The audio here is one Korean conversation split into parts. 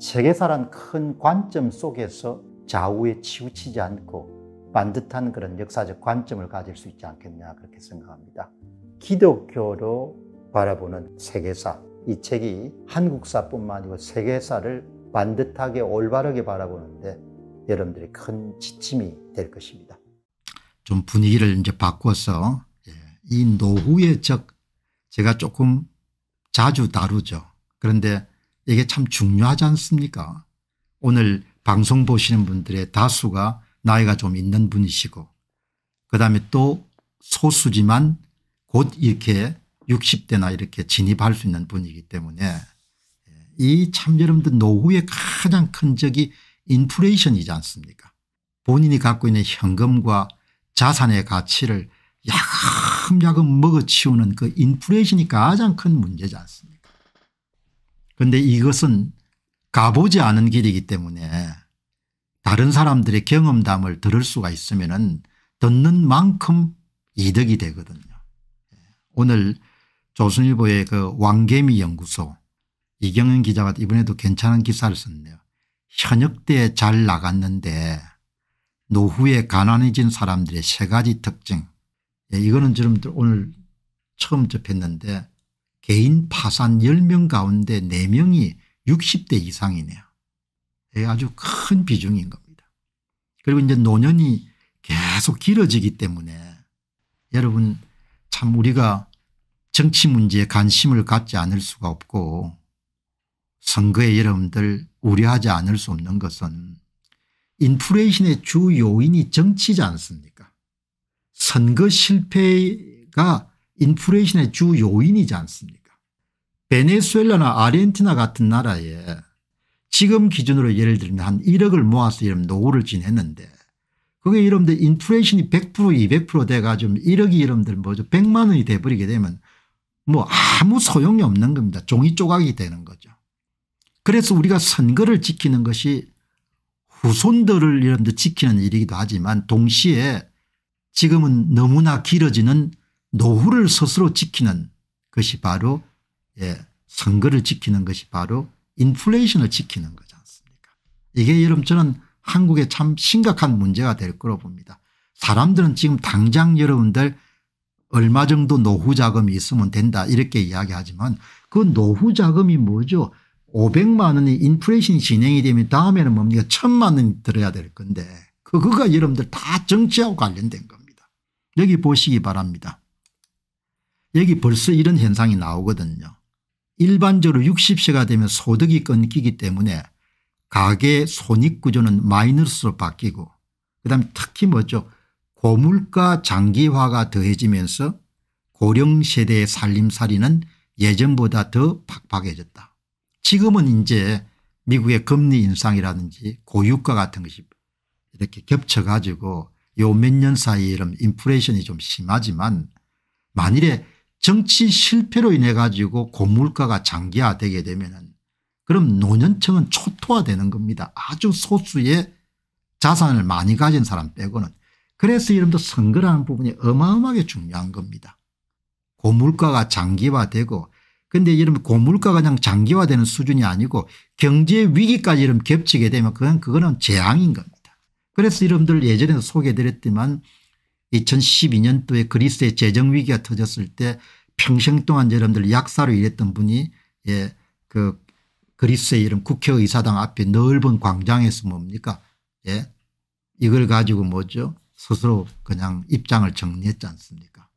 세계사란 큰 관점 속에서 좌우에 치우치지 않고 반듯한 그런 역사적 관점을 가질 수 있지 않겠냐 그렇게 생각합니다. 기독교로 바라보는 세계사 이 책이 한국사뿐만 아니고 세계사를 반듯하게 올바르게 바라보는데 여러분들이 큰 지침이 될 것입니다. 좀 분위기를 이제 바꿔서 예, 이 노후의 적 제가 조금 자주 다루죠. 그런데 이게 참 중요하지 않습니까 오늘 방송 보시는 분들의 다수가 나이가 좀 있는 분이시고 그다음에 또 소수지만 곧 이렇게 60대나 이렇게 진입할 수 있는 분이기 때문에 예, 이참 여러분들 노후의 가장 큰 적이 인플레이션이지 않습니까 본인이 갖고 있는 현금과 자산의 가치를 야금야금 먹어치우는 그 인플레이션이 가장 큰 문제지 않습니까 그런데 이것은 가보지 않은 길이기 때문에 다른 사람들의 경험담을 들을 수가 있으면 듣는 만큼 이득이 되거든요. 오늘 조선일보의 그 왕개미 연구소 이경은 기자가 이번에도 괜찮은 기사를 썼네요. 현역대에 잘 나갔는데 노후에 가난해진 사람들의 세 가지 특징. 예, 이거는 지금 오늘 처음 접했는데 개인 파산 10명 가운데 4명이 60대 이상이네요. 예, 아주 큰 비중인 겁니다. 그리고 이제 노년이 계속 길어지기 때문에 여러분 참 우리가 정치 문제에 관심을 갖지 않을 수가 없고 선거에 여러분들 우려하지 않을 수 없는 것은 인플레이션의 주 요인이 정치지 않습니까 선거 실패가 인플레이션의 주 요인이지 않습니까 베네수엘라나 아르헨티나 같은 나라에 지금 기준으로 예를 들면 한 1억을 모아서 이런 노후를 지냈는데 그게 이름들 인플레이션이 100% 200% 돼가지고 1억이 이름들 뭐죠 100만 원이 돼버리게 되면 뭐 아무 소용이 없는 겁니다. 종이 조각이 되는 거죠. 그래서 우리가 선거를 지키는 것이 후손들을 이름들 지키는 일이기도 하지만 동시에 지금은 너무나 길어지는 노후를 스스로 지키는 것이 바로 예, 선거를 지키는 것이 바로 인플레이션을 지키는 거지 않습니까 이게 여러분 저는 한국에 참 심각한 문제가 될 거로 봅니다. 사람들은 지금 당장 여러분들 얼마 정도 노후 자금이 있으면 된다 이렇게 이야기하지만 그 노후 자금이 뭐죠 500만 원이 인플레이션이 진행이 되면 다음에는 뭡니까 1000만 원이 들어야 될 건데 그거가 여러분들 다 정치하고 관련된 겁니다. 여기 보시기 바랍니다. 여기 벌써 이런 현상이 나오거든요. 일반적으로 60세가 되면 소득이 끊기기 때문에 가계 손익구조는 마이너스로 바뀌고 그다음 에 특히 뭐죠 고물가 장기화가 더해지면서 고령세대의 살림살이는 예전보다 더 팍팍해졌다. 지금은 이제 미국의 금리 인상이라든지 고유가 같은 것이 이렇게 겹쳐가지고 요 몇 년 사이에 이런 인플레이션이 좀 심하지만 만일에 정치 실패로 인해 가지고 고물가가 장기화되게 되면 은 그럼 노년층은 초토화되는 겁니다. 아주 소수의 자산을 많이 가진 사람 빼고는 그래서 이름도 선거라는 부분이 어마어마하게 중요한 겁니다. 고물가가 장기화되고 근데 이런 고물가가 그냥 장기화되는 수준이 아니고 경제 위기까지 이런 겹치게 되면 그건 그거는 재앙인 겁니다. 그래서 이름들 예전에도 소개드렸지만 해 2012년도에 그리스의 재정위기가 터졌을 때 평생 동안 여러분들 약사로 일했던 분이 예, 그 그리스의 이런 국회의사당 앞에 넓은 광장에서 뭡니까 예, 이걸 가지고 뭐죠 스스로 그냥 입장을 정리했지 않습니까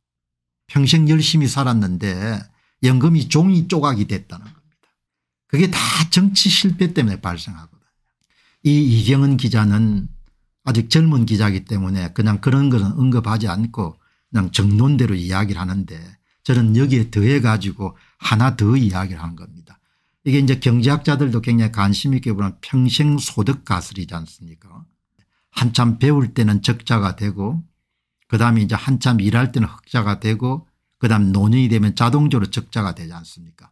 평생 열심히 살았는데 연금이 종이 조각이 됐다는 겁니다. 그게 다 정치 실패 때문에 발생하거든요. 이 이경은 기자는 아직 젊은 기자이기 때문에 그냥 그런 것은 언급하지 않고 그냥 정론대로 이야기를 하는데 저는 여기에 더해 가지고 하나 더 이야기를 한 겁니다. 이게 이제 경제학자들도 굉장히 관심 있게 보는 평생소득 가설이지 않습니까 한참 배울 때는 적자가 되고 그다음에 이제 한참 일할 때는 흑자가 되고 그다음 노년이 되면 자동적으로 적자가 되지 않습니까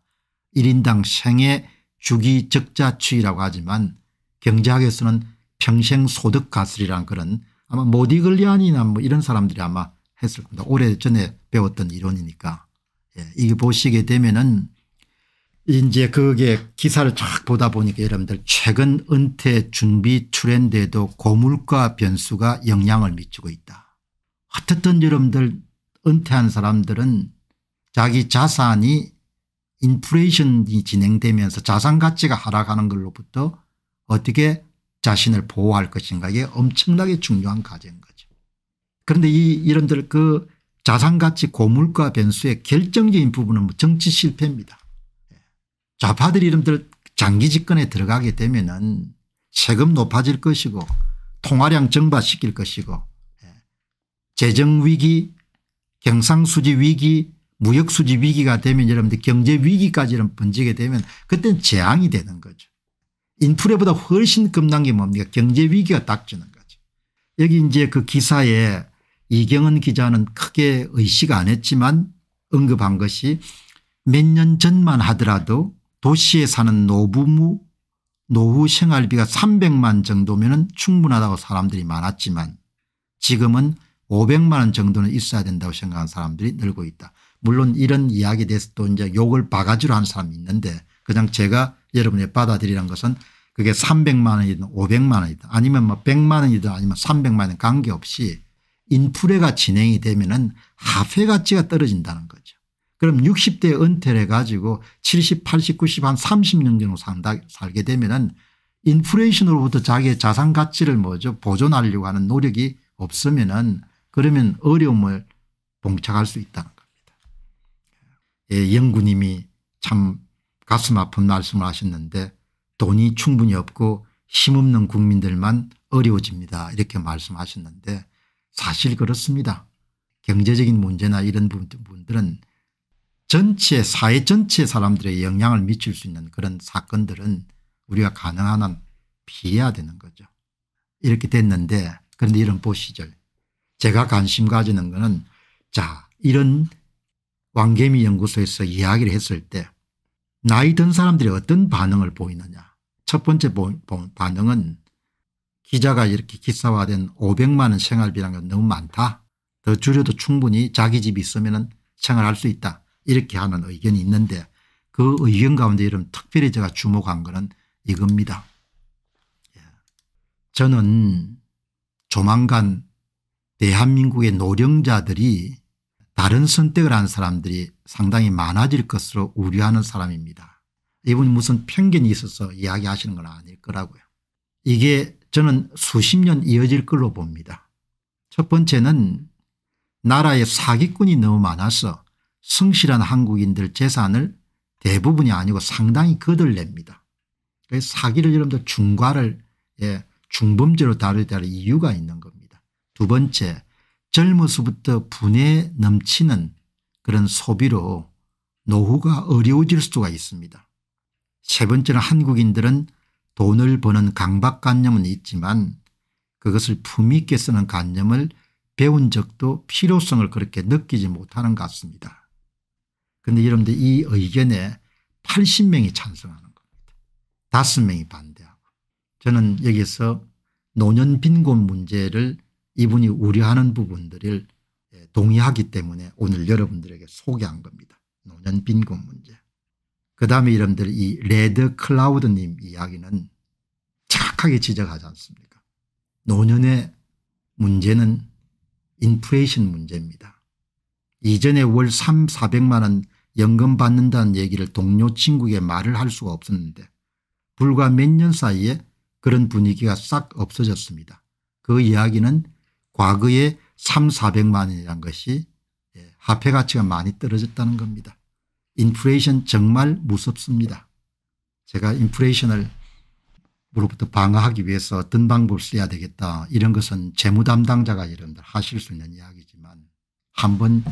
1인당 생애 주기 적자추이라고 하지만 경제학에서는 평생 소득 가설이라는 글은 아마 모디글리안이나 뭐 이런 사람들이 아마 했을 겁니다. 오래전에 배웠던 이론이니까. 예, 이게 보시게 되면은 이제 그게 기사를 쫙 보다 보니까 여러분들 최근 은퇴 준비 출렌드도 고물가 변수가 영향을 미치고 있다. 어쨌든 여러분들 은퇴한 사람들은 자기 자산이 인플레이션이 진행되면서 자산 가치가 하락하는 걸로부터 어떻게 자신을 보호할 것인가 이게 엄청나게 중요한 과제인 거죠. 그런데 이 이런들 그 자산가치 고물가 변수의 결정적인 부분은 뭐 정치 실패입니다. 좌파들 이름들 장기 집권에 들어가게 되면 은 세금 높아질 것이고 통화량 증가시킬 것이고 예, 재정위기 경상수지 위기 무역수지 위기가 되면 여러분들 경제위기까지 번지게 되면 그때는 재앙이 되는 거죠. 인플레보다 훨씬 급난 게 뭡니까 경제 위기가 닥치는 거죠. 여기 이제 그 기사에 이경은 기자는 크게 의식 안 했지만 언급한 것이 몇 년 전만 하더라도 도시에 사는 노부모 노후 생활비가 300만 정도면 충분하다고 사람들이 많았지만 지금은 500만 원 정도는 있어야 된다고 생각하는 사람들이 늘고 있다. 물론 이런 이야기에 대해서 또 이제 욕을 바가지로 하는 사람이 있는데 그냥 제가 여러분이 받아들이란 것은 그게 300만 원이든 500만 원이든 아니면 뭐 100만 원이든 아니면 300만 원이든 관계없이 인플레가 진행이 되면은 화폐 가치가 떨어진다는 거죠. 그럼 60대에 은퇴를 해가지고 70, 80, 90, 한 30년 정도 산다, 살게 되면은 인플레이션으로부터 자기의 자산 가치를 뭐죠 보존하려고 하는 노력이 없으면은 그러면 어려움을 봉착할 수 있다는 겁니다. 예, 영구님이 참 가슴 아픈 말씀을 하셨는데 돈이 충분히 없고 힘없는 국민들만 어려워집니다 이렇게 말씀하셨는데 사실 그렇습니다. 경제적인 문제나 이런 부분들은 전체 사회 전체 사람들의 영향을 미칠 수 있는 그런 사건들은 우리가 가능한 한 피해야 되는 거죠. 이렇게 됐는데 그런데 이런 보시죠. 제가 관심 가지는 거는 자 이런 왕개미 연구소에서 이야기를 했을 때 나이 든 사람들이 어떤 반응을 보이느냐 첫 번째 반응은 기자가 이렇게 기사화된 500만 원 생활비라는 건 너무 많다. 더 줄여도 충분히 자기 집이 있으면 생활할 수 있다. 이렇게 하는 의견이 있는데 그 의견 가운데 이런 특별히 제가 주목한 것은 이겁니다. 예. 저는 조만간 대한민국의 노령자들이 다른 선택을 한 사람들이 상당히 많아질 것으로 우려하는 사람입니다. 이분이 무슨 편견이 있어서 이야기하시는 건 아닐 거라고요. 이게 저는 수십 년 이어질 걸로 봅니다. 첫 번째는 나라에 사기꾼이 너무 많아서 성실한 한국인들 재산을 대부분이 아니고 상당히 거들냅니다. 사기를 여러분들 중과를 예, 중범죄로 다룰 때 이유가 있는 겁니다. 두 번째 젊어서부터 분에 넘치는 그런 소비로 노후가 어려워질 수가 있습니다. 세 번째는 한국인들은 돈을 버는 강박관념은 있지만 그것을 품위있게 쓰는 관념을 배운 적도 필요성을 그렇게 느끼지 못하는 것 같습니다. 그런데 여러분들 이 의견에 80명이 찬성하는 겁니다. 5명이 반대하고 저는 여기서 노년 빈곤 문제를 이분이 우려하는 부분들을 예, 동의하기 때문에 오늘 여러분들에게 소개한 겁니다. 노년 빈곤 문제. 그 다음에 여러분들 이 레드 클라우드님 이야기는 착하게 지적하지 않습니까 노년의 문제는 인플레이션 문제입니다. 이전에 월 3, 400만 원 연금 받는다는 얘기를 동료 친구에게 말을 할 수가 없었는데 불과 몇 년 사이에 그런 분위기가 싹 없어졌습니다. 그 이야기는 과거에 3, 4 0 0만이란 것이 예, 화폐 가치가 많이 떨어졌다는 겁니다. 인플레이션 정말 무섭습니다. 제가 인플레이션을 로부터 방어하기 위해서 어떤 방법을 써야 되겠다 이런 것은 재무 담당자가 여러분들 하실 수 있는 이야기지만 한 번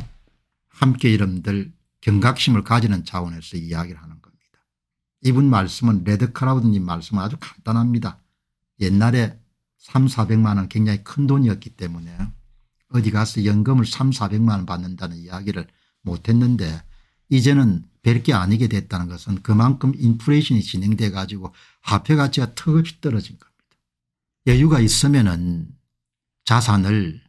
함께 여러분들 경각심을 가지는 차원에서 이야기를 하는 겁니다. 이분 말씀은 레드카라우드님 말씀은 아주 간단합니다. 옛날에 3, 400만 원 굉장히 큰 돈이었기 때문에 어디 가서 연금을 3, 400만 원 받는다는 이야기를 못했는데 이제는 별 게 아니게 됐다는 것은 그만큼 인플레이션이 진행돼 가지고 화폐 가치가 턱없이 떨어진 겁니다. 여유가 있으면 은 자산을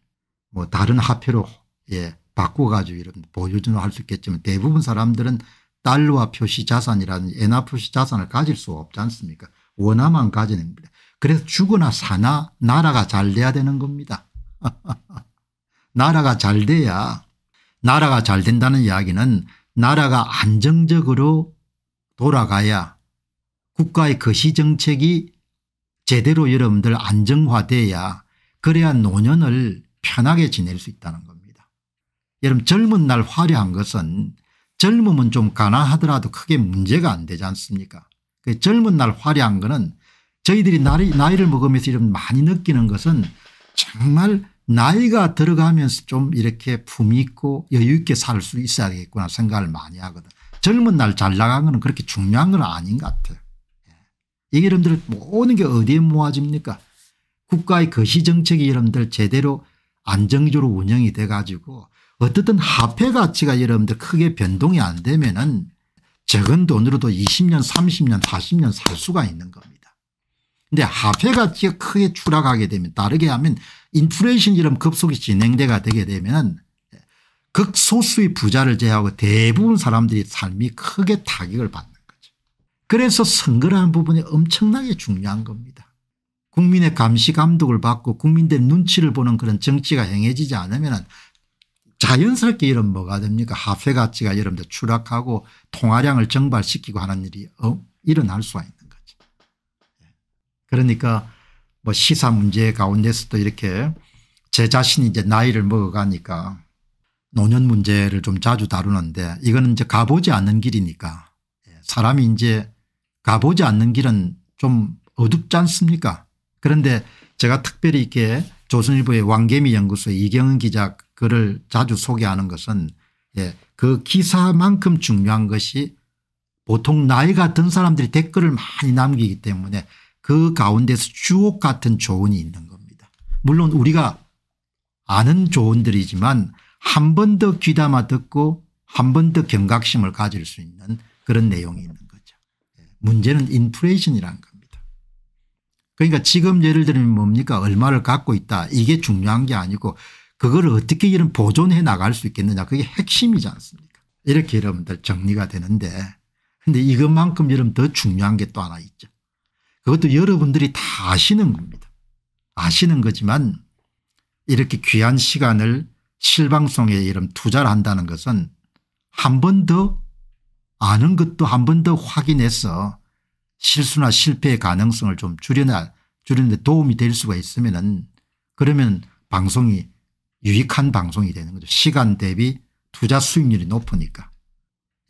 뭐 다른 화폐로 예, 바꿔가지고 이런 보유주는할수 있겠지만 대부분 사람들은 달러와 표시 자산이라는 엔화 표시 자산을 가질 수 없지 않습니까 원화만 가지는 겁니다. 그래서 죽으나 사나 나라가 잘 돼야 되는 겁니다. 나라가 잘 돼야 나라가 잘 된다는 이야기는 나라가 안정적으로 돌아가야 국가의 거시정책이 그 제대로 여러분들 안정화돼야 그래야 노년을 편하게 지낼 수 있다는 겁니다. 여러분 젊은 날 화려한 것은 젊으면 좀 가난하더라도 크게 문제가 안 되지 않습니까 그 젊은 날 화려한 것은 저희들이 나이, 나이를 먹으면서 이런 많이 느끼는 것은 정말 나이가 들어가면서 좀 이렇게 품이 있고 여유 있게 살 수 있어야겠구나 생각을 많이 하거든. 젊은 날 잘 나간 거는 그렇게 중요한 건 아닌 것 같아요. 예. 이게 여러분들 모든 게 어디에 모아집니까 국가의 거시정책이 그 여러분들 제대로 안정적으로 운영이 돼 가지고 어떻든 화폐 가치가 여러분들 크게 변동이 안 되면 은 적은 돈으로도 20년 30년 40년 살 수가 있는 겁니다. 근데 화폐가 치가 크게 추락하게 되면 다르게 하면 인플레이션 이런 급속히 진행대가 되게 되면 극소수의 부자를 제외하고 대부분 사람들이 삶이 크게 타격을 받는 거죠. 그래서 선거라는 부분이 엄청나게 중요한 겁니다. 국민의 감시 감독을 받고 국민들의 눈치를 보는 그런 정치가 행해지지 않으면 자연스럽게 이런 뭐가 됩니까 화폐 가치가 여러분들 추락하고 통화량을 증발시키고 하는 일이 어? 일어날 수가 있는 그러니까 뭐 시사 문제 가운데서도 이렇게 제 자신이 이제 나이를 먹어가니까 노년 문제를 좀 자주 다루는데 이거는 이제 가보지 않는 길이니까 예, 사람이 이제 가보지 않는 길은 좀 어둡지 않습니까 그런데 제가 특별히 이렇게 조선일보의 왕개미 연구소 이경은 기자 글을 자주 소개하는 것은 예, 그 기사만큼 중요한 것이 보통 나이가 든 사람들이 댓글을 많이 남기기 때문에 그 가운데서 주옥 같은 조언이 있는 겁니다. 물론 우리가 아는 조언들이지만 한 번 더 귀담아 듣고 한 번 더 경각심을 가질 수 있는 그런 내용이 있는 거죠. 예, 문제는 인플레이션이라는 겁니다. 그러니까 지금 예를 들면 뭡니까 얼마를 갖고 있다 이게 중요한 게 아니고 그걸 어떻게 이런 보존해 나갈 수 있겠느냐 그게 핵심이지 않습니까 이렇게 여러분들 정리가 되는데 근데 이것만큼 여러분 더 중요한 게 또 하나 있죠. 그것도 여러분들이 다 아시는 겁니다. 아시는 거지만 이렇게 귀한 시간을 실방송에 이런 투자를 한다는 것은 한 번 더 아는 것도 한 번 더 확인해서 실수나 실패의 가능성을 좀 줄여나 줄이는데 도움이 될 수가 있으면은 그러면 방송이 유익한 방송이 되는 거죠. 시간 대비 투자 수익률이 높으니까.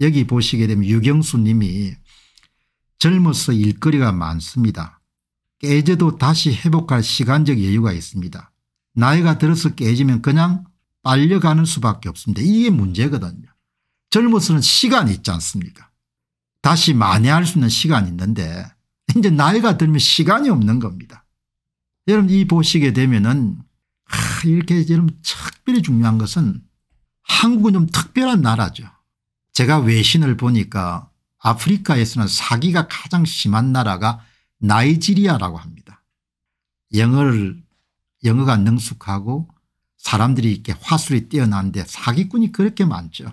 여기 보시게 되면 유경수 님이 젊어서 일거리가 많습니다. 깨져도 다시 회복할 시간적 여유가 있습니다. 나이가 들어서 깨지면 그냥 빨려가는 수밖에 없습니다. 이게 문제거든요. 젊어서는 시간이 있지 않습니까 다시 만회할 수 있는 시간이 있는데 이제 나이가 들면 시간이 없는 겁니다. 여러분 이 보시게 되면은 이렇게 여러분 특별히 중요한 것은 한국은 좀 특별한 나라죠. 제가 외신을 보니까 아프리카에서는 사기가 가장 심한 나라가 나이지리아라고 합니다. 영어를 영어가 능숙하고 사람들이 이렇게 화술이 뛰어난데 사기꾼이 그렇게 많죠.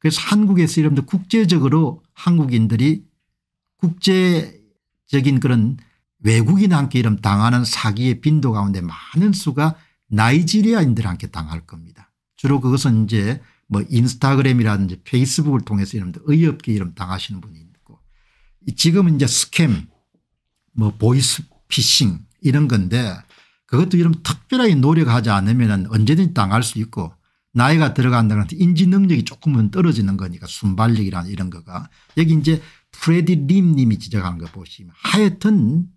그래서 한국에서 이름도 국제적으로 한국인들이 국제적인 그런 외국인한테 이름 당하는 사기의 빈도 가운데 많은 수가 나이지리아인들한테 당할 겁니다. 주로 그것은 이제 뭐 인스타그램이라든지 페이스북을 통해서 이런데 의없게 이름 당하시는 분이 있고 지금은 이제 스캠 뭐 보이스피싱 이런 건데 그것도 이런 특별하게 노력하지 않으면 언제든지 당할 수 있고 나이가 들어간다는 그 인지 능력이 조금은 떨어지는 거니까 순발력이라는 이런 거가 여기 이제 프레디 림 님이 지적하는거 보시면 하여튼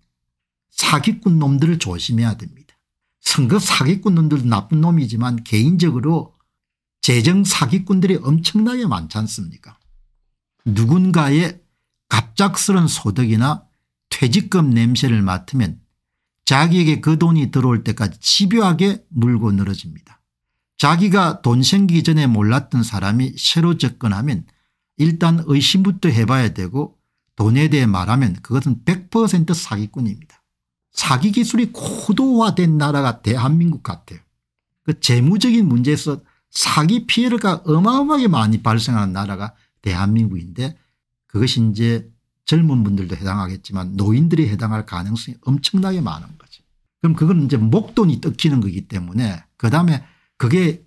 사기꾼 놈들을 조심해야 됩니다. 선거 사기꾼 놈들도 나쁜 놈이지만 개인적으로 재정 사기꾼들이 엄청나게 많지 않습니까 누군가의 갑작스런 소득이나 퇴직금 냄새를 맡으면 자기에게 그 돈이 들어올 때까지 집요하게 물고 늘어집니다. 자기가 돈 생기기 전에 몰랐던 사람이 새로 접근하면 일단 의심부터 해봐야 되고 돈에 대해 말하면 그것은 100% 사기꾼입니다. 사기 기술이 고도화된 나라가 대한민국 같아요. 그 재무적인 문제에서 사기 피해가 어마어마하게 많이 발생하는 나라가 대한민국인데 그것이 이제 젊은 분들도 해당하겠지만 노인들이 해당할 가능성이 엄청나게 많은 거지. 그럼 그건 이제 목돈이 뜯기는 거기 때문에 그다음에 그게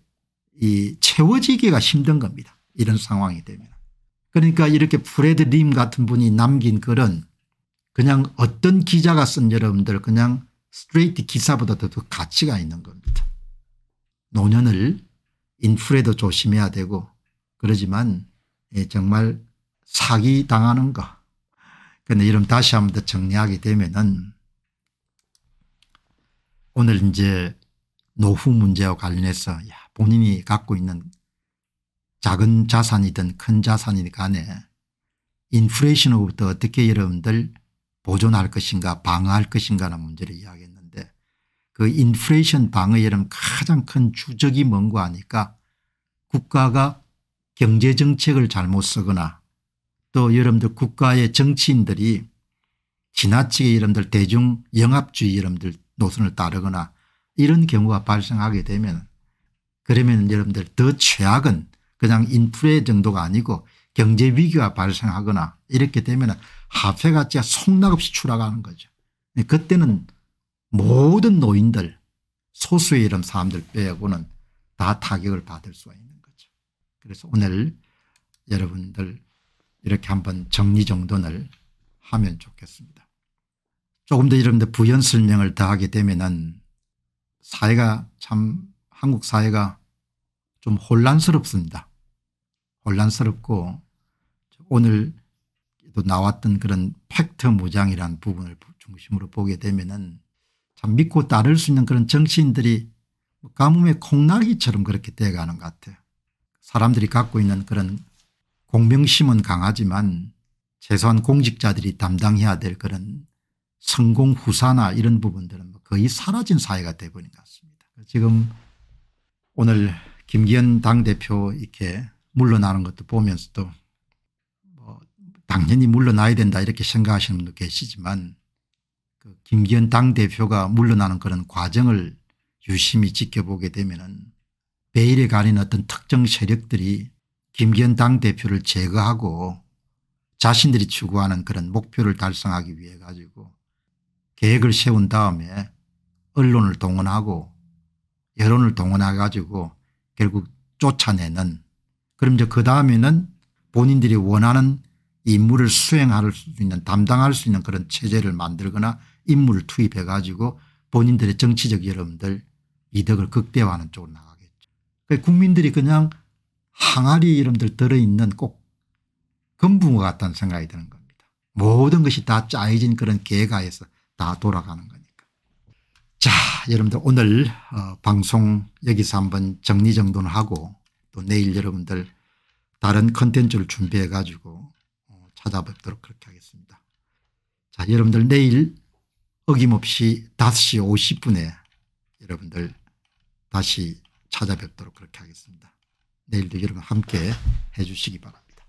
이 채워지기가 힘든 겁니다. 이런 상황이 되면. 그러니까 이렇게 프레드 림 같은 분이 남긴 글은 그냥 어떤 기자가 쓴 여러분들 그냥 스트레이트 기사보다 더 가치가 있는 겁니다. 노년을 인플레도 조심해야 되고 그러지만 예, 정말 사기 당하는 거. 그데 이름 다시 한 번 더 정리하게 되면은 오늘 이제 노후 문제와 관련해서 본인이 갖고 있는 작은 자산이든 큰 자산이든 간에 인플레이션으로부터 어떻게 여러분들 보존할 것인가 방어할 것인가라는 문제를 이야기했는데 그 인플레이션 방어에는 가장 큰 주적이 뭔고 하니까 국가가 경제정책을 잘못 쓰거나 또 여러분들 국가의 정치인들이 지나치게 여러분들 대중 영합주의 여러분들 노선을 따르거나 이런 경우가 발생하게 되면 그러면 여러분들 더 최악은 그냥 인플레 정도가 아니고 경제 위기가 발생하거나 이렇게 되면 화폐가치가 속락없이 추락하는 거죠. 그때는 모든 노인들 소수의 이런 사람들 빼고는 다 타격을 받을 수가 있는 거죠. 그래서 오늘 여러분들 이렇게 한번 정리정돈을 하면 좋겠습니다. 조금 더 여러분들 부연 설명을 더하게 되면은 사회가 참 한국 사회가 좀 혼란스럽습니다. 혼란스럽고 오늘 나왔던 그런 팩트 무장이란 부분을 중심으로 보게 되면은 참 믿고 따를 수 있는 그런 정치인들이 가뭄의 콩나기처럼 그렇게 돼가는것 같아요. 사람들이 갖고 있는 그런 공명심은 강하지만 최소한 공직자들이 담당해야 될 그런 성공 후사나 이런 부분들은 뭐 거의 사라진 사회가 되어버린 것 같습니다. 지금 오늘 김기현 당대표 이렇게 물러나는 것도 보면서도 뭐 당연히 물러나야 된다 이렇게 생각하시는 분도 계시지만 그 김기현 당대표가 물러나는 그런 과정을 유심히 지켜보게 되면 베일에 가린 어떤 특정 세력들이 김기현 당대표를 제거하고 자신들이 추구하는 그런 목표를 달성하기 위해 가지고 계획을 세운 다음에 언론을 동원하고 여론을 동원해 가지고 결국 쫓아내는 그럼 이제 그 다음에는 본인들이 원하는 임무를 수행할 수 있는 담당할 수 있는 그런 체제를 만들거나 인물을 투입해 가지고 본인들의 정치적 여러분들 이득을 극대화하는 쪽으로 나가겠죠. 그 국민들이 그냥 항아리 이름들 들어있는 꼭 금붕어 같다는 생각이 드는 겁니다. 모든 것이 다 짜여진 그런 계가에서 다 돌아가는 거니까. 자 여러분들 오늘 어, 방송 여기서 한번 정리정돈하고 또 내일 여러분들 다른 컨텐츠를 준비해 가지고 찾아뵙도록 그렇게 하겠습니다. 자 여러분들 내일 어김없이 5시 50분에 여러분들 다시 찾아뵙도록 그렇게 하겠습니다. 내일도 여러분 함께 해 주시기 바랍니다.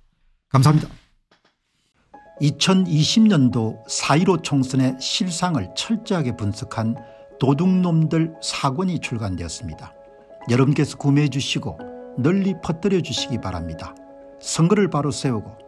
감사합니다. 2020년도 4.15 총선의 실상을 철저하게 분석한 도둑놈들 사권이 출간되었습니다. 여러분께서 구매해 주시고 널리 퍼뜨려 주시기 바랍니다. 선거를 바로 세우고